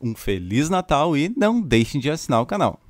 Um Feliz Natal e não deixem de assinar o canal.